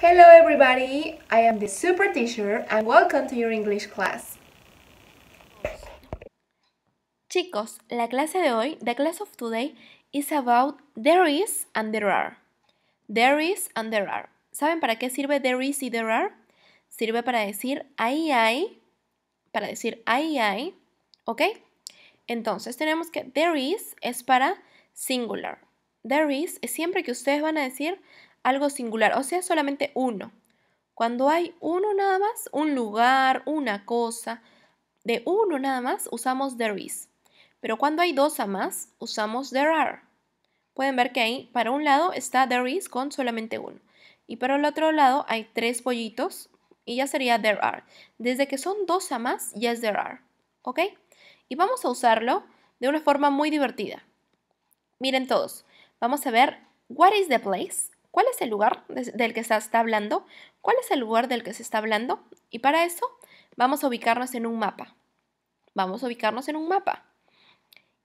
Hello everybody, I am the super teacher and welcome to your English class. Chicos, la clase de hoy, the class of today, is about there is and there are. There is and there are. ¿Saben para qué sirve there is y there are? Sirve para decir ahí hay, para decir ahí hay, ¿ok? Entonces tenemos que there is es para singular. There is es siempre que ustedes van a decir algo singular, o sea, solamente uno. Cuando hay uno nada más, un lugar, una cosa, de uno nada más, usamos there is. Pero cuando hay dos a más, usamos there are. Pueden ver que ahí, para un lado, está there is con solamente uno. Y para el otro lado hay tres pollitos y ya sería there are. Desde que son dos a más, ya es there are. ¿Ok? Y vamos a usarlo de una forma muy divertida. Miren todos, vamos a ver what is the place ¿Cuál es el lugar del que se está hablando? ¿Cuál es el lugar del que se está hablando? Y para eso vamos a ubicarnos en un mapa. Vamos a ubicarnos en un mapa.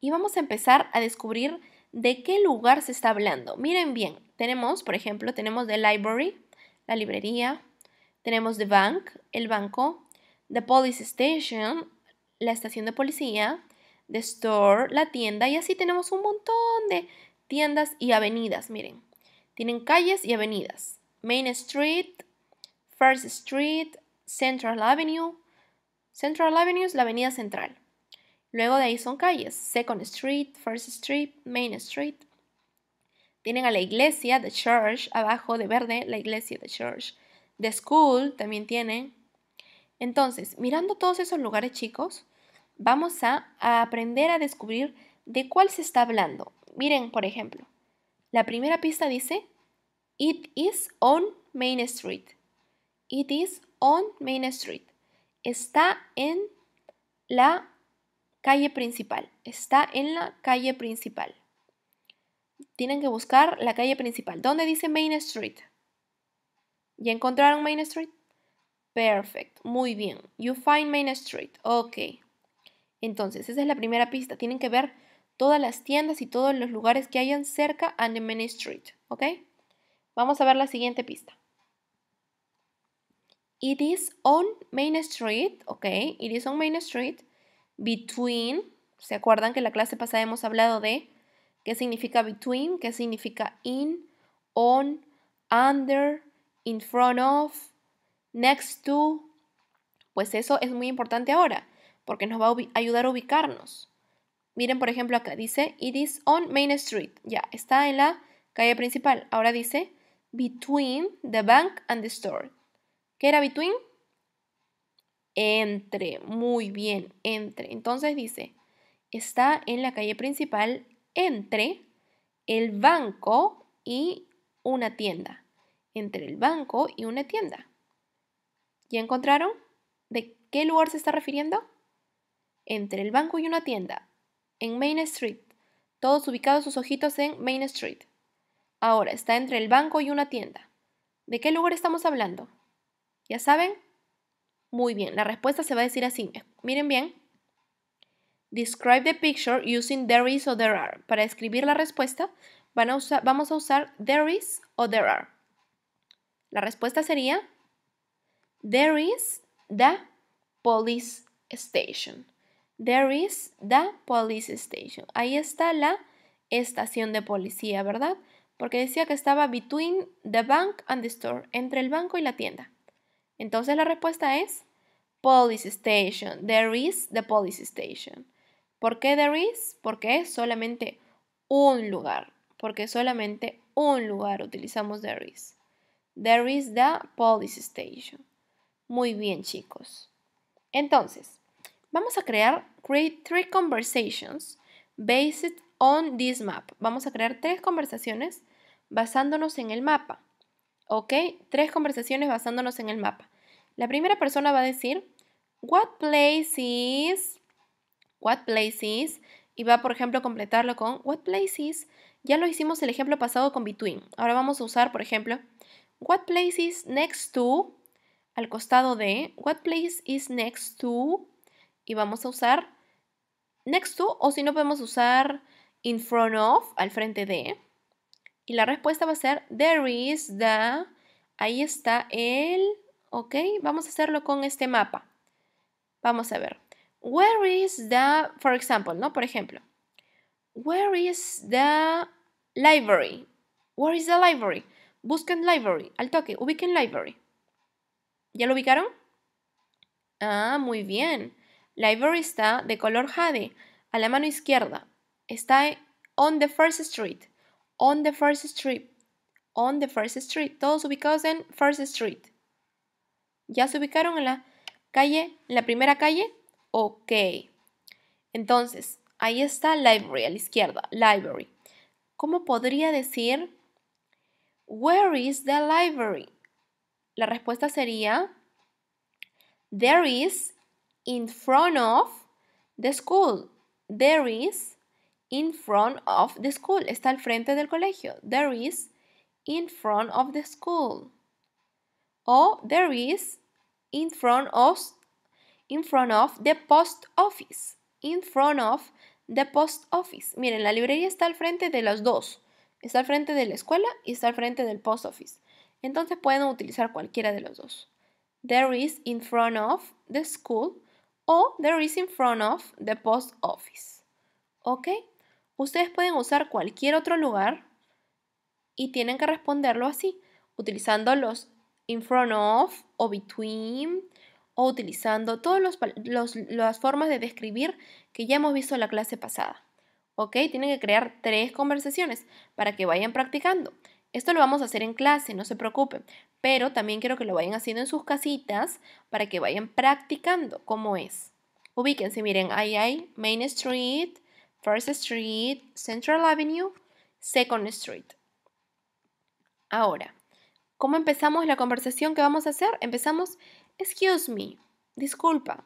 Y vamos a empezar a descubrir de qué lugar se está hablando. Miren bien, tenemos, por ejemplo, tenemos the library, la librería, tenemos the bank, el banco, the police station, la estación de policía, the store, la tienda, y así tenemos un montón de tiendas y avenidas, miren. Tienen calles y avenidas. Main Street, First Street, Central Avenue. Central Avenue es la avenida central. Luego de ahí son calles. Second Street, First Street, Main Street. Tienen a la iglesia, The Church, abajo de verde, la iglesia, The Church. The School también tienen. Entonces, mirando todos esos lugares chicos, vamos a, a aprender a descubrir de cuál se está hablando. Miren, por ejemplo, la primera pista dice, It is on Main Street. It is on Main Street. Está en la calle principal. Está en la calle principal. Tienen que buscar la calle principal. ¿Dónde dice Main Street? ¿Ya encontraron Main Street? Perfecto, muy bien. You find Main Street. Ok. Entonces, esa es la primera pista. Tienen que ver todas las tiendas y todos los lugares que hayan cerca a main street, ¿ok? Vamos a ver la siguiente pista. It is on Main Street, ¿ok? It is on Main Street between, ¿se acuerdan que en la clase pasada hemos hablado de qué significa between, qué significa in, on, under, in front of, next to? Pues eso es muy importante ahora, porque nos va a ayudar a ubicarnos. Miren, por ejemplo, acá dice, it is on Main Street. Ya, está en la calle principal. Ahora dice, between the bank and the store. ¿Qué era between? Entre. Muy bien, entre. Entonces dice, está en la calle principal entre el banco y una tienda. Entre el banco y una tienda. ¿Ya encontraron? ¿De qué lugar se está refiriendo? Entre el banco y una tienda en Main Street, todos ubicados sus ojitos en Main Street. Ahora está entre el banco y una tienda. ¿De qué lugar estamos hablando? ¿Ya saben? Muy bien, la respuesta se va a decir así. Miren bien. Describe the picture using there is or there are. Para escribir la respuesta van a vamos a usar there is o there are. La respuesta sería There is the police station. There is the police station. Ahí está la estación de policía, ¿verdad? Porque decía que estaba between the bank and the store, entre el banco y la tienda. Entonces la respuesta es police station. There is the police station. ¿Por qué there is? Porque es solamente un lugar. Porque solamente un lugar utilizamos there is. There is the police station. Muy bien, chicos. Entonces, vamos a crear Create three conversations based on this map. Vamos a crear tres conversaciones basándonos en el mapa. ¿Ok? Tres conversaciones basándonos en el mapa. La primera persona va a decir, what place is, what place is, y va, por ejemplo, a completarlo con what place is. Ya lo hicimos el ejemplo pasado con between. Ahora vamos a usar, por ejemplo, what place is next to, al costado de, what place is next to, y vamos a usar next to o si no podemos usar in front of, al frente de. Y la respuesta va a ser there is the, ahí está el, ok, vamos a hacerlo con este mapa. Vamos a ver. Where is the, for example, ¿no? Por ejemplo. Where is the library? Where is the library? Busquen library, al toque, ubiquen library. ¿Ya lo ubicaron? Ah, muy bien. Library está de color jade a la mano izquierda. Está on the first street. On the first street. On the first street. Todos ubicados en First Street. ¿Ya se ubicaron en la calle, en la primera calle? Ok. Entonces, ahí está library a la izquierda. Library. ¿Cómo podría decir Where is the library? La respuesta sería There is in front of the school. There is in front of the school. Está al frente del colegio. There is in front of the school. O there is in front of in front of the post office. In front of the post office. Miren, la librería está al frente de los dos. Está al frente de la escuela y está al frente del post office. Entonces pueden utilizar cualquiera de los dos. There is in front of the school o there is in front of the post office. ¿Ok? Ustedes pueden usar cualquier otro lugar y tienen que responderlo así, utilizando los in front of o between o utilizando todas las formas de describir que ya hemos visto en la clase pasada. ¿Ok? Tienen que crear tres conversaciones para que vayan practicando. Esto lo vamos a hacer en clase, no se preocupen, pero también quiero que lo vayan haciendo en sus casitas para que vayan practicando cómo es. Ubíquense, miren, ahí hay Main Street, First Street, Central Avenue, Second Street. Ahora, ¿cómo empezamos la conversación que vamos a hacer? Empezamos, excuse me, disculpa.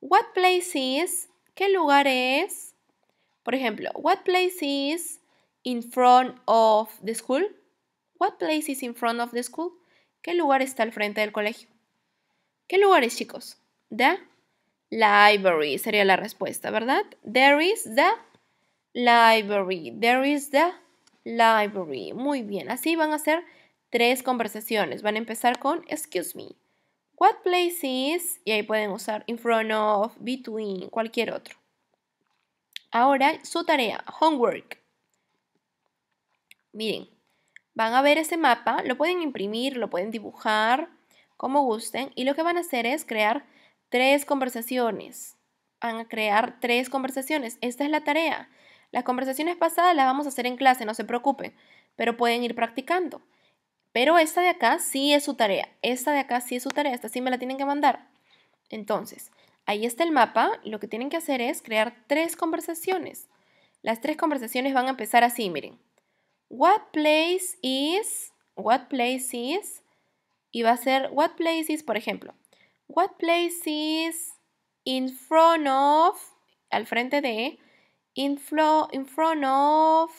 What place is, qué lugar es? Por ejemplo, what place is in front of the school? What place is in front of the school? ¿Qué lugar está al frente del colegio? ¿Qué lugar es, chicos? The library sería la respuesta, ¿verdad? There is the library. There is the library. Muy bien, así van a ser tres conversaciones. Van a empezar con excuse me. What place is? Y ahí pueden usar in front of, between, cualquier otro. Ahora, su tarea, homework. Miren, Van a ver ese mapa, lo pueden imprimir, lo pueden dibujar, como gusten, y lo que van a hacer es crear tres conversaciones. Van a crear tres conversaciones. Esta es la tarea. Las conversaciones pasadas las vamos a hacer en clase, no se preocupen, pero pueden ir practicando. Pero esta de acá sí es su tarea. Esta de acá sí es su tarea. Esta sí me la tienen que mandar. Entonces, ahí está el mapa. Lo que tienen que hacer es crear tres conversaciones. Las tres conversaciones van a empezar así, miren. What place is? What place is? Y va a ser What place is, por ejemplo. What place is in front of? Al frente de. In, in front of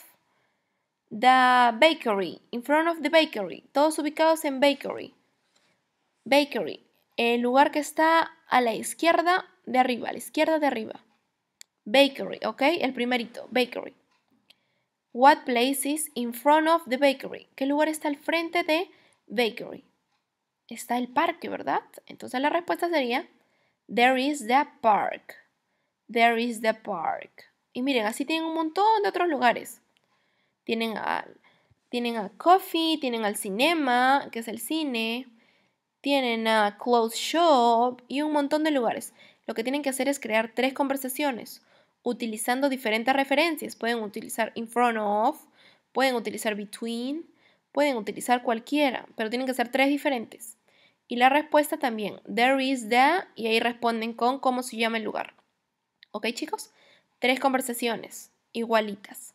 the bakery. In front of the bakery. Todos ubicados en bakery. Bakery. El lugar que está a la izquierda de arriba. A la izquierda de arriba. Bakery, ¿ok? El primerito. Bakery. What place is in front of the bakery? ¿Qué lugar está al frente de bakery? Está el parque, ¿verdad? Entonces la respuesta sería There is the park. There is the park. Y miren, así tienen un montón de otros lugares. Tienen al, tienen a coffee, tienen al cinema, que es el cine, tienen a clothes shop y un montón de lugares. Lo que tienen que hacer es crear tres conversaciones utilizando diferentes referencias. Pueden utilizar in front of, pueden utilizar between, pueden utilizar cualquiera, pero tienen que ser tres diferentes. Y la respuesta también, there is the, y ahí responden con cómo se llama el lugar. ¿Ok chicos? Tres conversaciones igualitas.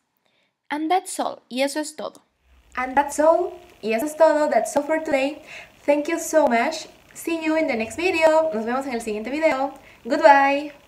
And that's all, y eso es todo. And that's all, y eso es todo, that's all for today. Thank you so much. See you in the next video. Nos vemos en el siguiente video. Goodbye.